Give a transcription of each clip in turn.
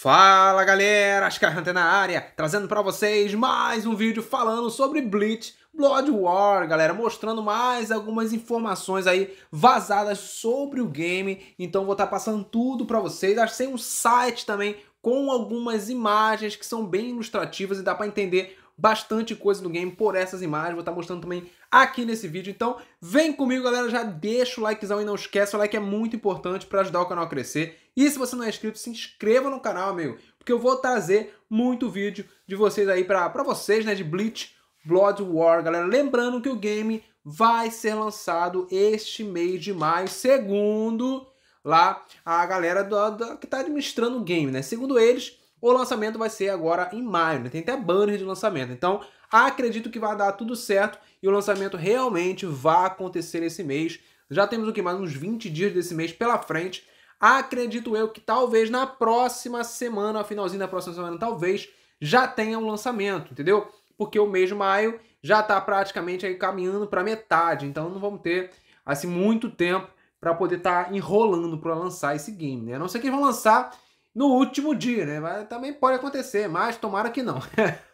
Fala galera, Hunter na área, trazendo para vocês mais um vídeo falando sobre Bleach Blood War, galera, mostrando mais algumas informações aí vazadas sobre o game, então vou estar tá passando tudo para vocês, achei um site também com algumas imagens que são bem ilustrativas e dá para entender bastante coisa do game por essas imagens. Vou estar mostrando também aqui nesse vídeo. Então, vem comigo, galera. Já deixa o likezão e não esquece. O like é muito importante para ajudar o canal a crescer. E se você não é inscrito, se inscreva no canal, amigo. Porque eu vou trazer muito vídeo de vocês aí para vocês, né? De Bleach Blood War, galera. Lembrando que o game vai ser lançado este mês de maio, segundo lá a galera do, do, que está administrando o game, né? Segundo eles, o lançamento vai ser agora em maio, né? tem até banner de lançamento. Então, acredito que vai dar tudo certo e o lançamento realmente vai acontecer esse mês. Já temos o que? Mais uns 20 dias desse mês pela frente. Acredito eu que talvez na próxima semana, finalzinho da próxima semana, talvez já tenha um lançamento, entendeu? Porque o mês de maio já está praticamente aí caminhando para metade, então não vamos ter assim muito tempo para poder estar tá enrolando para lançar esse game, né? A não ser que eles vão lançar no último dia, né? Mas também pode acontecer, mas tomara que não.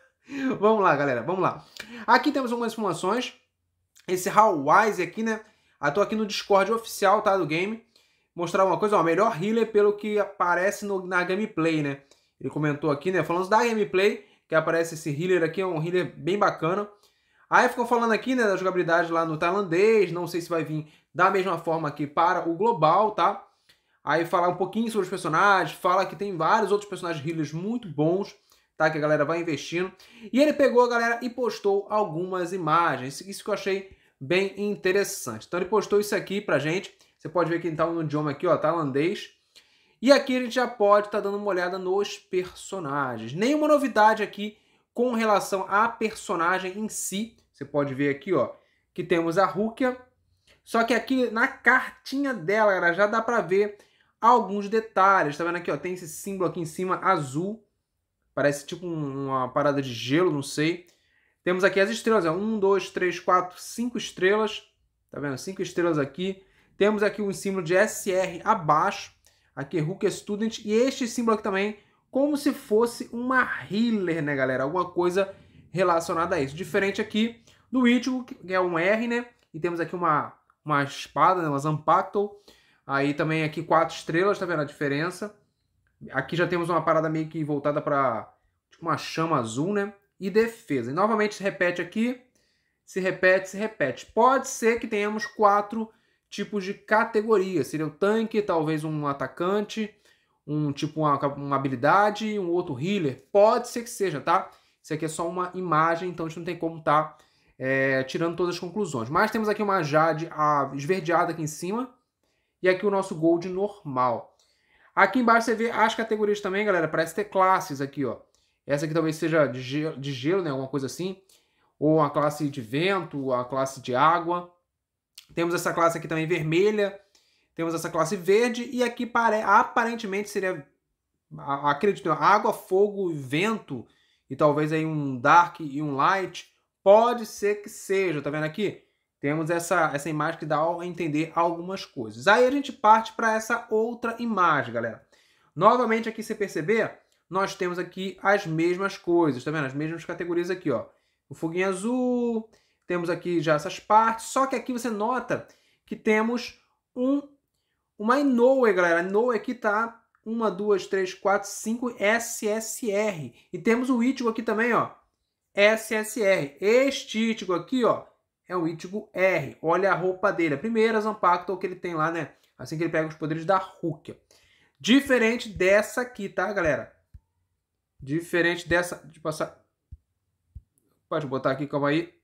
vamos lá, galera, vamos lá. Aqui temos algumas informações. Esse Hallwise aqui, né? Eu ah, tô aqui no Discord oficial, tá, do game. Mostrar uma coisa, ó, melhor healer pelo que aparece no, na gameplay, né? Ele comentou aqui, né, falando da gameplay, que aparece esse healer aqui, é um healer bem bacana. Aí ficou falando aqui, né, da jogabilidade lá no tailandês, não sei se vai vir da mesma forma aqui para o global, tá? Aí falar um pouquinho sobre os personagens, fala que tem vários outros personagens healers muito bons, tá? Que a galera vai investindo. E ele pegou a galera e postou algumas imagens, isso que eu achei bem interessante. Então ele postou isso aqui pra gente. Você pode ver que ele tá no idioma aqui, ó, tailandês. Tá e aqui a gente já pode estar tá dando uma olhada nos personagens. Nenhuma novidade aqui com relação à personagem em si. Você pode ver aqui, ó, que temos a Rukia. Só que aqui na cartinha dela, já dá para ver alguns detalhes. Tá vendo aqui, ó? Tem esse símbolo aqui em cima, azul. Parece tipo uma parada de gelo, não sei. Temos aqui as estrelas, ó. Um, dois, três, quatro, cinco estrelas. Tá vendo? cinco estrelas aqui. Temos aqui um símbolo de SR abaixo. Aqui, Hook Student. E este símbolo aqui também, como se fosse uma healer, né, galera? Alguma coisa relacionada a isso. Diferente aqui do Ichigo, que é um R, né? E temos aqui uma, uma espada, né? uma Zampacto. Aí também aqui quatro estrelas, tá vendo a diferença? Aqui já temos uma parada meio que voltada para tipo uma chama azul, né? E defesa. E novamente se repete aqui, se repete, se repete. Pode ser que tenhamos quatro tipos de categoria. Seria o tanque, talvez um atacante, um tipo uma, uma habilidade, um outro healer. Pode ser que seja, tá? Isso aqui é só uma imagem, então a gente não tem como tá é, tirando todas as conclusões. Mas temos aqui uma Jade a esverdeada aqui em cima e aqui o nosso Gold normal. Aqui embaixo você vê as categorias também, galera. Parece ter classes aqui, ó. Essa aqui talvez seja de gelo, de gelo né? Alguma coisa assim. Ou a classe de vento, a classe de água. Temos essa classe aqui também vermelha. Temos essa classe verde. E aqui aparentemente seria, acredito, água, fogo e vento. E talvez aí um dark e um light. Pode ser que seja, tá vendo aqui? Temos essa, essa imagem que dá a entender algumas coisas. Aí a gente parte para essa outra imagem, galera. Novamente aqui, você perceber, nós temos aqui as mesmas coisas, tá vendo? As mesmas categorias aqui, ó. O foguinho azul, temos aqui já essas partes, só que aqui você nota que temos um, uma Inoue, galera. A Inoue aqui tá 1, 2, 3, 4, 5 SSR. E temos o Ítigo aqui também, ó. SSR. Este Ítigo aqui, ó, é um Ichigo R. Olha a roupa dele, a primeira Zanpakuto que ele tem lá, né? Assim que ele pega os poderes da Rukia. Diferente dessa aqui, tá, galera? Diferente dessa... de tipo, passar... Pode botar aqui, calma aí.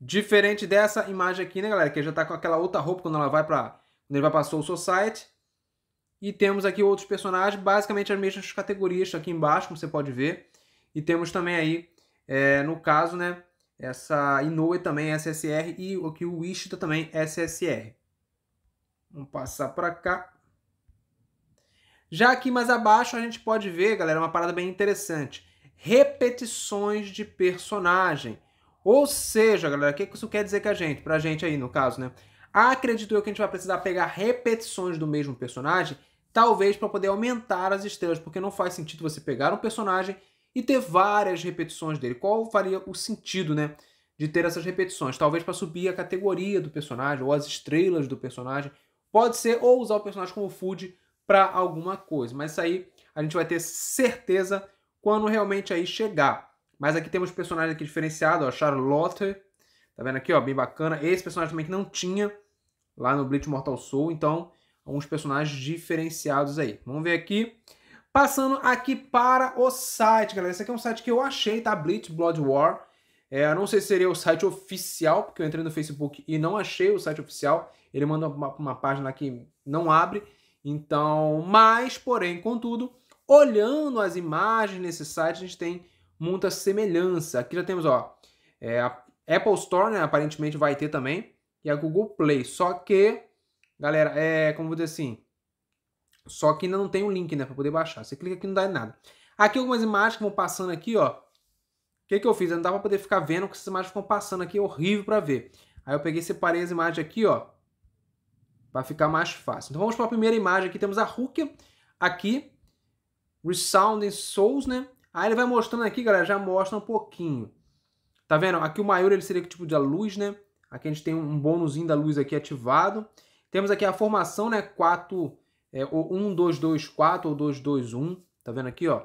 Diferente dessa imagem aqui, né, galera? Que já tá com aquela outra roupa quando ela vai pra... Quando ele vai pra Soul Society. E temos aqui outros personagens, basicamente as mesmas categorias aqui embaixo, como você pode ver. E temos também aí é, no caso, né, essa Inoue também é SSR e o que o Ishita também é SSR. Vamos passar para cá. Já aqui mais abaixo a gente pode ver, galera, uma parada bem interessante. Repetições de personagem. Ou seja, galera, o que isso quer dizer para a gente, pra gente aí no caso, né? Acredito eu que a gente vai precisar pegar repetições do mesmo personagem, talvez para poder aumentar as estrelas, porque não faz sentido você pegar um personagem e ter várias repetições dele. Qual faria o sentido, né? De ter essas repetições. Talvez para subir a categoria do personagem ou as estrelas do personagem. Pode ser, ou usar o personagem como food para alguma coisa. Mas isso aí a gente vai ter certeza quando realmente aí chegar. Mas aqui temos personagens aqui diferenciados, ó, Charlotte, tá vendo aqui, ó, bem bacana. Esse personagem também que não tinha lá no Blitz Mortal Soul, então, uns personagens diferenciados aí. Vamos ver aqui, Passando aqui para o site, galera. Esse aqui é um site que eu achei, tá? Blitz Blood War. É, não sei se seria o site oficial, porque eu entrei no Facebook e não achei o site oficial. Ele manda uma, uma página que não abre. Então, mas, porém, contudo, olhando as imagens nesse site, a gente tem muita semelhança. Aqui já temos, ó, é, a Apple Store, né? Aparentemente vai ter também. E a Google Play. Só que, galera, é como vou dizer assim só que ainda não tem o um link, né, para poder baixar. Você clica aqui não dá em nada. Aqui algumas imagens que vão passando aqui, ó. O que, que eu fiz? Eu não dá para poder ficar vendo, que essas imagens ficam passando aqui, é horrível para ver. Aí eu peguei e separei as imagens aqui, ó, para ficar mais fácil. Então vamos para a primeira imagem aqui, temos a Rukia aqui, Resounding Souls, né? Aí ele vai mostrando aqui, galera, já mostra um pouquinho. Tá vendo? Aqui o maior ele seria que tipo de luz, né? Aqui a gente tem um bônusinho da luz aqui ativado. Temos aqui a formação, né? Quatro é, o 1, 2, 2, 4 ou 2, 2, 1. Tá vendo aqui, ó?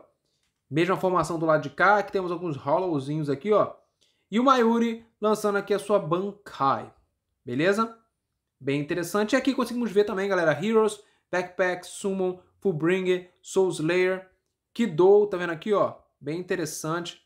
Mesma formação do lado de cá, que temos alguns hollowzinhos aqui, ó. E o Mayuri lançando aqui a sua Bankai. Beleza? Bem interessante. E aqui conseguimos ver também, galera, Heroes, Backpack, Summon, Fullbringer, Soul Slayer, Kidou, tá vendo aqui, ó? Bem interessante.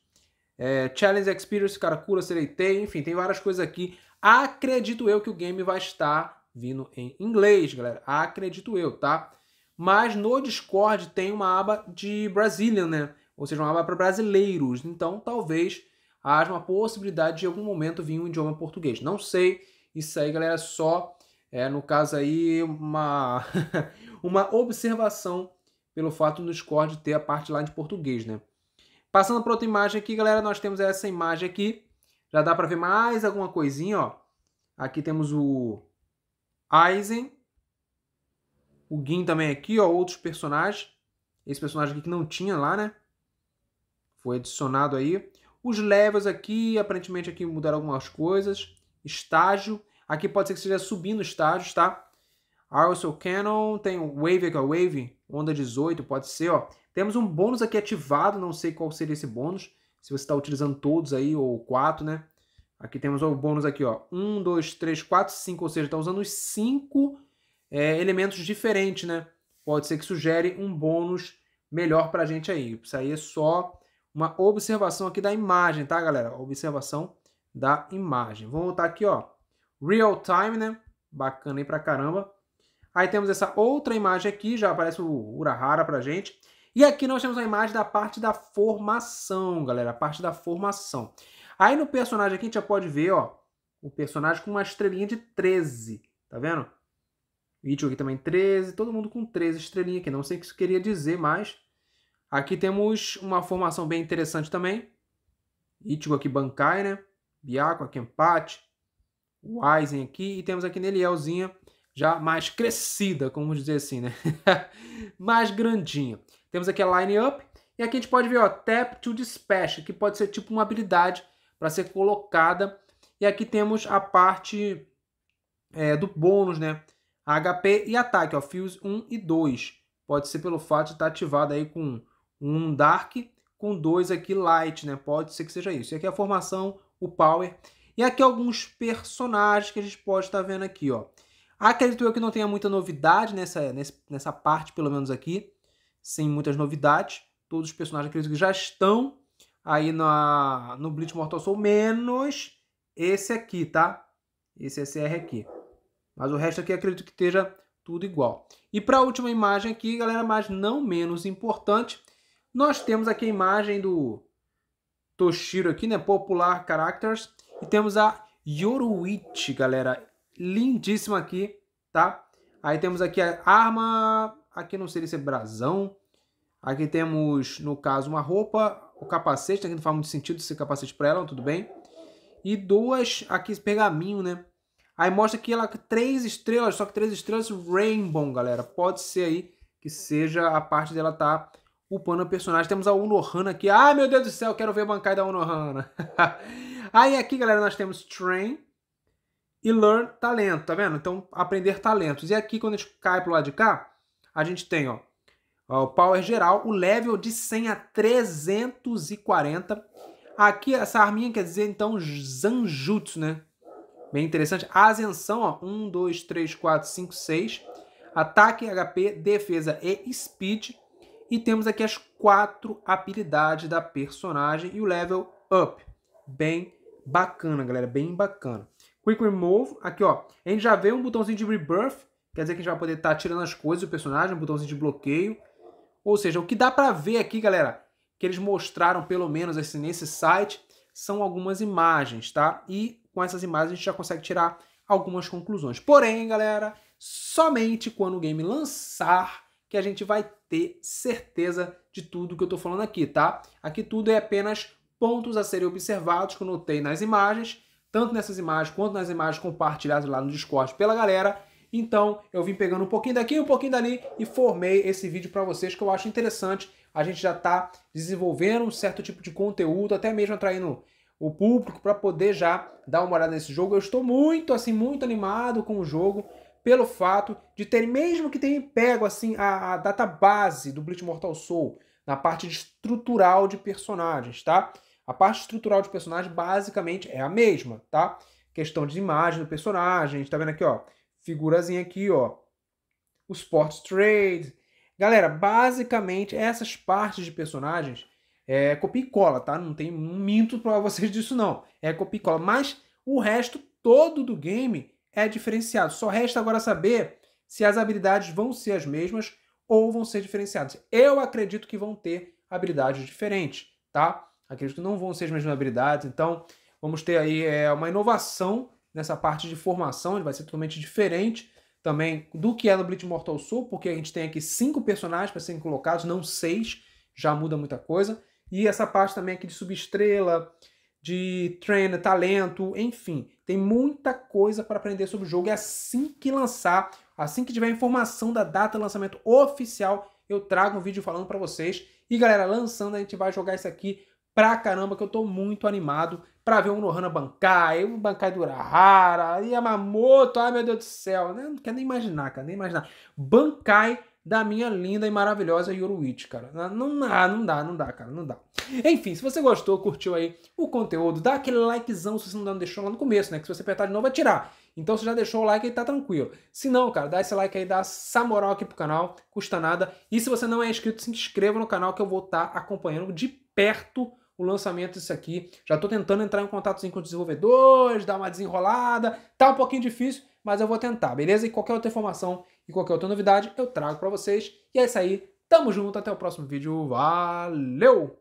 É, Challenge Experience, Karakura, Sereitei, enfim, tem várias coisas aqui. Acredito eu que o game vai estar vindo em inglês, galera. Acredito eu, tá? Mas no Discord tem uma aba de Brazilian, né? Ou seja, uma aba para brasileiros. Então, talvez haja uma possibilidade de algum momento vir um idioma português. Não sei. Isso aí, galera, é só é no caso aí uma uma observação pelo fato do Discord ter a parte lá de português, né? Passando para outra imagem aqui, galera, nós temos essa imagem aqui. Já dá para ver mais alguma coisinha, ó. Aqui temos o Aizen, o Gin também aqui, ó, outros personagens. Esse personagem aqui que não tinha lá, né? Foi adicionado aí. Os levels aqui, aparentemente aqui mudaram algumas coisas. Estágio. Aqui pode ser que seja subindo estágios, tá? Arsenal Cannon, tem o Wave aqui, ó, Wave, onda 18, pode ser, ó. Temos um bônus aqui ativado, não sei qual seria esse bônus. Se você está utilizando todos aí, ou quatro, né? Aqui temos o bônus aqui, ó. um dois três quatro cinco ou seja, tá usando os é, elementos diferentes, né? Pode ser que sugere um bônus melhor para a gente aí. Isso aí é só uma observação aqui da imagem, tá, galera? Observação da imagem. Vamos voltar aqui, ó. Real time, né? Bacana aí pra caramba. Aí temos essa outra imagem aqui, já aparece o Urahara pra gente. E aqui nós temos a imagem da parte da formação, galera. A parte da formação. Aí no personagem aqui a gente já pode ver, ó, o personagem com uma estrelinha de 13, tá vendo? Ichigo aqui também 13, todo mundo com 13 estrelinhas aqui, não sei o que isso queria dizer, mas... Aqui temos uma formação bem interessante também. Ichigo aqui Bankai, né? Biaco aqui empate. O Aizen aqui. E temos aqui Nelielzinha já mais crescida, como dizer assim, né? mais grandinha. Temos aqui a Line Up. E aqui a gente pode ver, ó, Tap to Dispatch, que pode ser tipo uma habilidade para ser colocada. E aqui temos a parte é, do bônus, né? HP e ataque, ó, fios 1 e 2. Pode ser pelo fato de estar tá ativado aí com 1 Dark, com 2 aqui Light, né? Pode ser que seja isso. E aqui a formação, o Power. E aqui alguns personagens que a gente pode estar tá vendo aqui, ó. Acredito eu que não tenha muita novidade nessa, nessa parte, pelo menos aqui. Sem muitas novidades. Todos os personagens, acredito que já estão aí na, no Blitz Mortal Soul, menos esse aqui, tá? Esse SR aqui. Mas o resto aqui acredito que esteja tudo igual. E para a última imagem aqui, galera, mas não menos importante, nós temos aqui a imagem do Toshiro aqui, né? Popular Characters. E temos a Yoruichi, galera. Lindíssima aqui, tá? Aí temos aqui a arma, aqui não sei se é brasão. Aqui temos, no caso, uma roupa, o capacete, aqui né, não faz muito sentido ser capacete para ela, tudo bem. E duas aqui, pergaminho, né? Aí mostra que ela três estrelas, só que três estrelas Rainbow, galera. Pode ser aí que seja a parte dela tá upando o personagem. Temos a Unohana aqui. Ai, meu Deus do céu, quero ver a bancada da Unohana. aí aqui, galera, nós temos Train e Learn Talento, tá vendo? Então, aprender talentos. E aqui, quando a gente cai pro lado de cá, a gente tem, ó, o power geral, o level de 100 a 340. Aqui, essa arminha quer dizer, então, Zanjutsu, né? Bem interessante. A ascensão, ó, 1, 2, 3, 4, 5, 6. Ataque, HP, defesa e speed. E temos aqui as quatro habilidades da personagem e o level up. Bem bacana, galera, bem bacana. Quick Remove, aqui ó, a gente já vê um botãozinho de Rebirth, quer dizer que a gente vai poder estar tá tirando as coisas do personagem, um botãozinho de bloqueio. Ou seja, o que dá para ver aqui, galera, que eles mostraram pelo menos assim, nesse site, são algumas imagens, tá? E com essas imagens a gente já consegue tirar algumas conclusões. Porém, galera, somente quando o game lançar que a gente vai ter certeza de tudo que eu estou falando aqui, tá? Aqui tudo é apenas pontos a serem observados que eu notei nas imagens, tanto nessas imagens quanto nas imagens compartilhadas lá no Discord pela galera, então, eu vim pegando um pouquinho daqui, um pouquinho dali e formei esse vídeo para vocês que eu acho interessante. A gente já está desenvolvendo um certo tipo de conteúdo, até mesmo atraindo o público para poder já dar uma olhada nesse jogo. Eu estou muito, assim, muito animado com o jogo pelo fato de ter, mesmo que tenha pego, assim, a, a data base do Blitz Mortal Soul na parte estrutural de personagens, tá? A parte estrutural de personagem basicamente é a mesma, tá? Questão de imagem do personagem, a gente tá vendo aqui, ó figurazinha aqui, ó. Os sports trade. Galera, basicamente essas partes de personagens é copia e cola, tá? Não tem um minto para vocês disso não. É copia e cola, mas o resto todo do game é diferenciado. Só resta agora saber se as habilidades vão ser as mesmas ou vão ser diferenciadas. Eu acredito que vão ter habilidades diferentes, tá? Acredito que não vão ser as mesmas habilidades, então vamos ter aí é, uma inovação nessa parte de formação, ele vai ser totalmente diferente também do que é no Bleach Mortal Soul, porque a gente tem aqui cinco personagens para serem colocados, não seis, já muda muita coisa. E essa parte também aqui de subestrela, de treino, talento, enfim, tem muita coisa para aprender sobre o jogo. E assim que lançar, assim que tiver informação da data de lançamento oficial, eu trago um vídeo falando para vocês. E galera, lançando, a gente vai jogar isso aqui pra caramba, que eu tô muito animado para ver um Nohana Bankai, um Bankai do Urahara, Yamamoto, ai meu Deus do céu, né? não quero nem imaginar, cara, nem imaginar. Bankai da minha linda e maravilhosa Yoruichi, cara. Não dá, não dá, não dá, cara, não dá. Enfim, se você gostou, curtiu aí o conteúdo, dá aquele likezão se você não deixou lá no começo, né? Que se você apertar de novo vai tirar. Então você já deixou o like e tá tranquilo. Se não, cara, dá esse like aí, dá essa moral aqui pro canal, custa nada. E se você não é inscrito, se inscreva no canal que eu vou estar tá acompanhando de perto o lançamento disso aqui. Já estou tentando entrar em contato com os desenvolvedores, dar uma desenrolada. Tá um pouquinho difícil, mas eu vou tentar, beleza? E qualquer outra informação e qualquer outra novidade eu trago para vocês. E é isso aí. Tamo junto, até o próximo vídeo. Valeu!